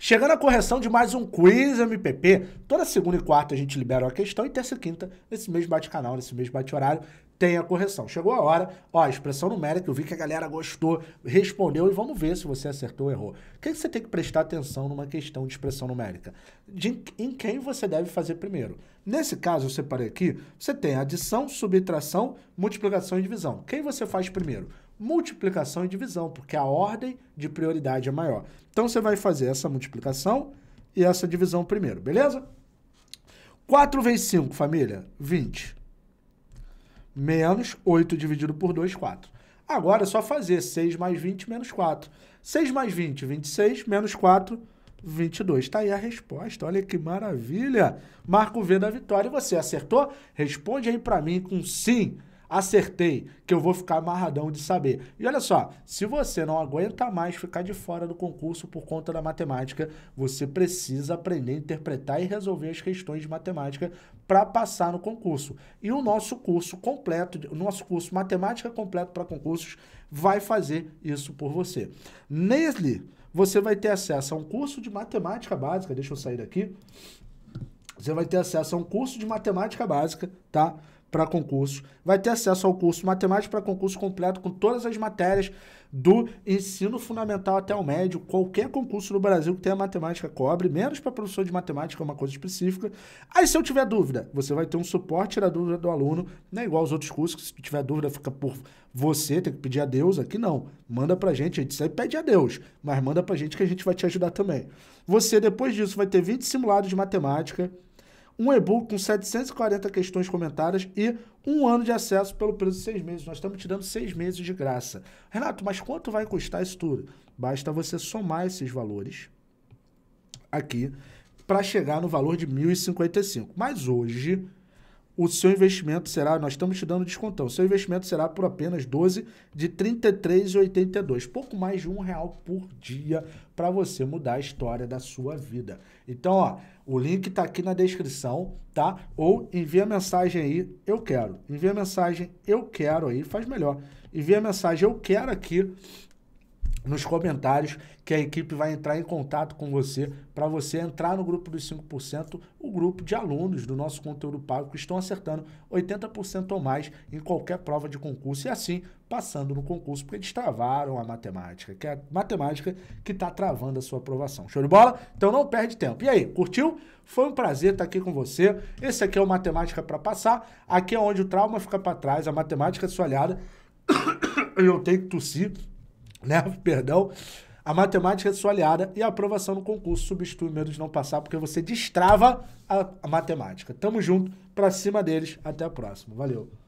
Chegando à correção de mais um Quiz MPP. Toda segunda e quarta a gente libera uma questão e terça e quinta nesse mesmo bate-canal, nesse mesmo bate-horário tem a correção. Chegou a hora, ó, expressão numérica, eu vi que a galera gostou, respondeu e vamos ver se você acertou ou errou. O que, é que você tem que prestar atenção numa questão de expressão numérica? De, em quem você deve fazer primeiro? Nesse caso, eu separei aqui, você tem adição, subtração, multiplicação e divisão. Quem você faz primeiro? Multiplicação e divisão, porque a ordem de prioridade é maior. Então, você vai fazer essa multiplicação e essa divisão primeiro, beleza? 4 vezes 5, família, 20 menos 8 dividido por 2, 4. Agora é só fazer 6 mais 20 menos 4. 6 mais 20, 26, menos 4, 22. Está aí a resposta. Olha que maravilha. Marco V da vitória. E você acertou? Responde aí para mim com sim acertei, que eu vou ficar amarradão de saber. E olha só, se você não aguenta mais ficar de fora do concurso por conta da matemática, você precisa aprender a interpretar e resolver as questões de matemática para passar no concurso. E o nosso curso completo, o nosso curso Matemática Completo para Concursos vai fazer isso por você. Nesli, você vai ter acesso a um curso de matemática básica, deixa eu sair daqui. Você vai ter acesso a um curso de matemática básica, tá? para concurso, vai ter acesso ao curso Matemática para Concurso completo com todas as matérias do ensino fundamental até o médio. Qualquer concurso no Brasil que tenha matemática cobre, menos para professor de matemática, é uma coisa específica. Aí, se eu tiver dúvida, você vai ter um suporte da dúvida do aluno, não é igual aos outros cursos, que se tiver dúvida fica por você, tem que pedir a Deus. Aqui não. Manda para a gente, a gente sempre pede a Deus, mas manda para a gente que a gente vai te ajudar também. Você, depois disso, vai ter 20 simulados de matemática um e-book com 740 questões comentadas e um ano de acesso pelo preço de seis meses. Nós estamos tirando seis meses de graça. Renato, mas quanto vai custar isso tudo? Basta você somar esses valores aqui para chegar no valor de 1.055. Mas hoje o seu investimento será, nós estamos te dando descontão, o seu investimento será por apenas 12 de R$ 33,82, pouco mais de um real por dia para você mudar a história da sua vida. Então, ó, o link está aqui na descrição, tá? Ou envia mensagem aí, eu quero. Envia mensagem, eu quero aí, faz melhor. Envia mensagem, eu quero aqui nos comentários que a equipe vai entrar em contato com você para você entrar no grupo dos 5%, o grupo de alunos do nosso conteúdo pago que estão acertando 80% ou mais em qualquer prova de concurso e assim passando no concurso, porque eles travaram a matemática, que é a matemática que está travando a sua aprovação. Show de bola? Então não perde tempo. E aí, curtiu? Foi um prazer estar tá aqui com você. Esse aqui é o Matemática para Passar. Aqui é onde o trauma fica para trás, a matemática é sua aliada. Eu tenho que tossir né? Perdão. A matemática é sua aliada e a aprovação no concurso substitui o medo de não passar, porque você destrava a, a matemática. Tamo junto, pra cima deles. Até a próxima. Valeu.